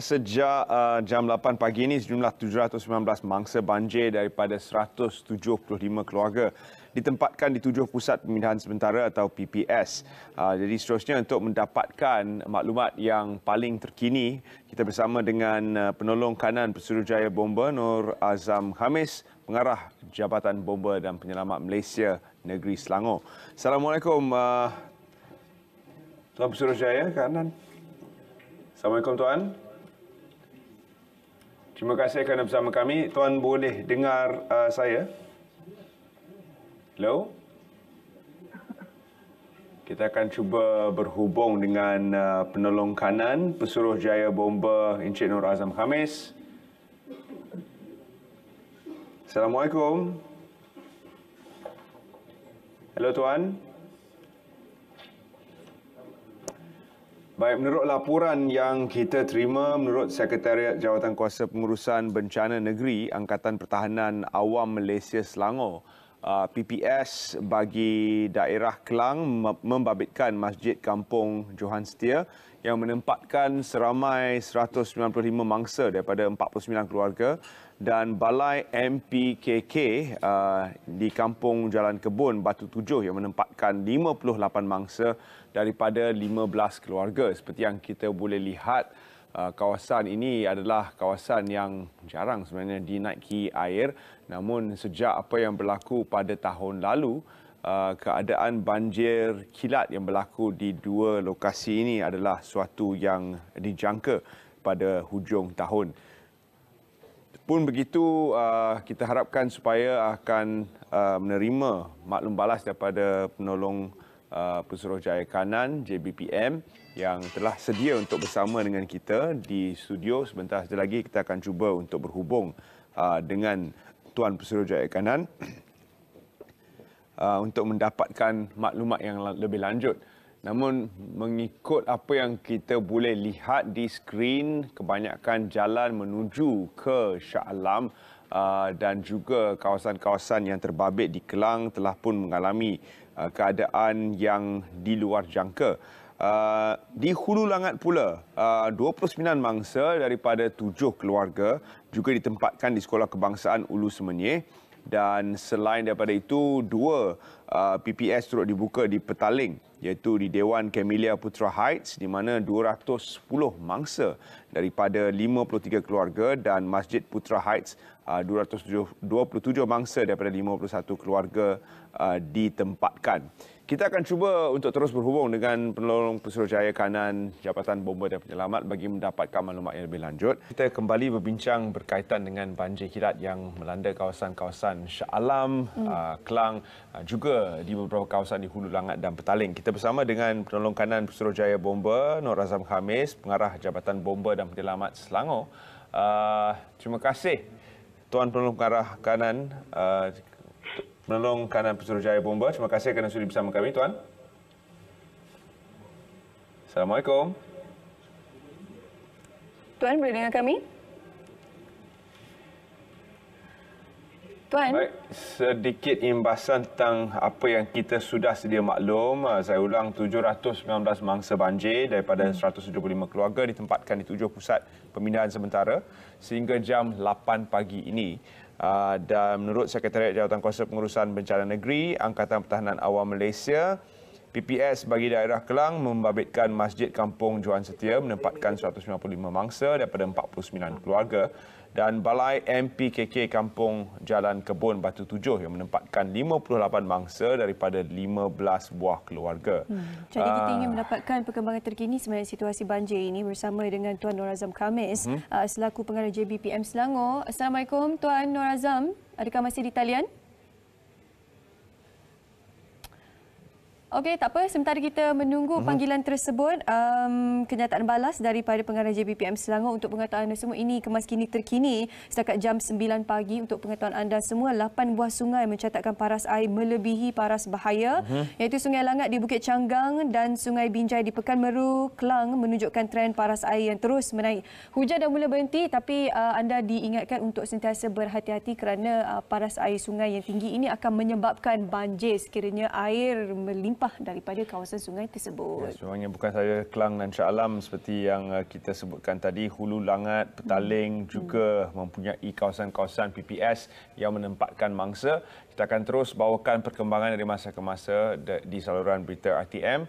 Sejak uh, jam 8 pagi ini, sejumlah 719 mangsa banjir daripada 175 keluarga ditempatkan di tujuh pusat pemindahan sementara atau PPS. Uh, jadi seterusnya untuk mendapatkan maklumat yang paling terkini, kita bersama dengan uh, penolong kanan Pesuruhjaya Bomba Nur Azam Hamis, pengarah Jabatan Bomba dan Penyelamat Malaysia Negeri Selangor. Assalamualaikum, uh, Tuan Pesuruhjaya kanan. Assalamualaikum Tuan. Terima kasih kerana bersama kami. Tuan boleh dengar uh, saya? Hello? Kita akan cuba berhubung dengan uh, penolong kanan, pesuruh jaya bomba Encik Nur Azam Khamis. Assalamualaikum. Hello tuan. Assalamualaikum. Baik, menurut laporan yang kita terima menurut Sekretariat Jawatan Kuasa Pengurusan Bencana Negeri Angkatan Pertahanan Awam Malaysia Selangor, Ah, PPS bagi daerah Kelang membabitkan Masjid Kampung Johan Setia yang menempatkan seramai 195 mangsa daripada 49 keluarga dan balai MPKK ah, di Kampung Jalan Kebun Batu Tujuh yang menempatkan 58 mangsa daripada 15 keluarga seperti yang kita boleh lihat Ah, kawasan ini adalah kawasan yang jarang sebenarnya dinaiki air namun sejak apa yang berlaku pada tahun lalu ah, keadaan banjir kilat yang berlaku di dua lokasi ini adalah suatu yang dijangka pada hujung tahun pun begitu ah, kita harapkan supaya akan menerima maklum balas daripada penolong Uh, Pesuruhjaya Kanan JBPM yang telah sedia untuk bersama dengan kita di studio sebentar lagi kita akan cuba untuk berhubung uh, dengan Tuan Pesuruhjaya Kanan uh, untuk mendapatkan maklumat yang lebih lanjut. Namun mengikut apa yang kita boleh lihat di skrin kebanyakan jalan menuju ke Shah Alam dan juga kawasan-kawasan yang terbabit di Kelang telah pun mengalami Uh, keadaan yang di luar jangka. Uh, di Hulu Langat pula, uh, 29 mangsa daripada tujuh keluarga juga ditempatkan di Sekolah Kebangsaan Ulu Semenyih dan selain daripada itu dua uh, PPS turut dibuka di Petaling iaitu di Dewan Camellia Putra Heights di mana 210 mangsa daripada 53 keluarga dan Masjid Putra Heights uh, 227 mangsa daripada 51 keluarga uh, ditempatkan. Kita akan cuba untuk terus berhubung dengan penolong jaya kanan Jabatan bomber dan Penyelamat bagi mendapatkan maklumat yang lebih lanjut. Kita kembali berbincang berkaitan dengan banjir kirat yang melanda kawasan-kawasan Shah Alam, hmm. Ah, Kelang ah, juga di beberapa kawasan di Hulu Langat dan Petaling. Kita bersama dengan penolong kanan jaya bomber Nur Azam Khamis, pengarah Jabatan bomber dan Penyelamat Selangor. Ah, terima kasih Tuan Penolong Pengarah Kanan Menolong kanan Pesuruhjaya Bomba. Terima kasih kerana sudah bersama kami, Tuan. Assalamualaikum. Tuan, boleh dengar kami? Tuan. Baik, sedikit imbasan tentang apa yang kita sudah sedia maklum. Ah, saya ulang 719 mangsa banjir daripada 175 hmm. keluarga ditempatkan di tujuh pusat pemindahan sementara sehingga jam 8 pagi ini. Ah, dan menurut Sekretariat Jawatankuasa Pengurusan Bencana Negeri, Angkatan Pertahanan Awam Malaysia, PPS bagi daerah Kelang membabitkan Masjid Kampung Johan Setia menempatkan 155 mangsa daripada 49 keluarga dan Balai MPKK Kampung Jalan Kebun Batu Tujuh yang menempatkan 58 mangsa daripada 15 buah keluarga. Hmm. Jadi kita ah. ingin mendapatkan perkembangan terkini sebenarnya situasi banjir ini bersama dengan Tuan Nur Azam Khamis hmm. Ah, selaku pengarah JBPM Selangor. Assalamualaikum Tuan Nur Azam. Adakah masih di talian? Okey, tak apa. Sementara kita menunggu uh panggilan tersebut, um, kenyataan balas daripada pengarah JBPM Selangor untuk pengetahuan anda semua ini kemas kini terkini setakat jam 9 pagi untuk pengetahuan anda semua, lapan buah sungai mencatatkan paras air melebihi paras bahaya uh iaitu Sungai Langat di Bukit Canggang dan Sungai Binjai di Pekan Meru, Kelang menunjukkan tren paras air yang terus menaik. Hujan dah mula berhenti tapi uh, anda diingatkan untuk sentiasa berhati-hati kerana uh, paras air sungai yang tinggi ini akan menyebabkan banjir sekiranya air melimpah sampah daripada kawasan sungai tersebut. Ya, sebenarnya bukan saja Kelang dan Shah Alam seperti yang uh, kita sebutkan tadi, Hulu Langat, Petaling hmm. juga hmm. mempunyai kawasan-kawasan PPS yang menempatkan mangsa. Kita akan terus bawakan perkembangan dari masa ke masa di saluran berita RTM.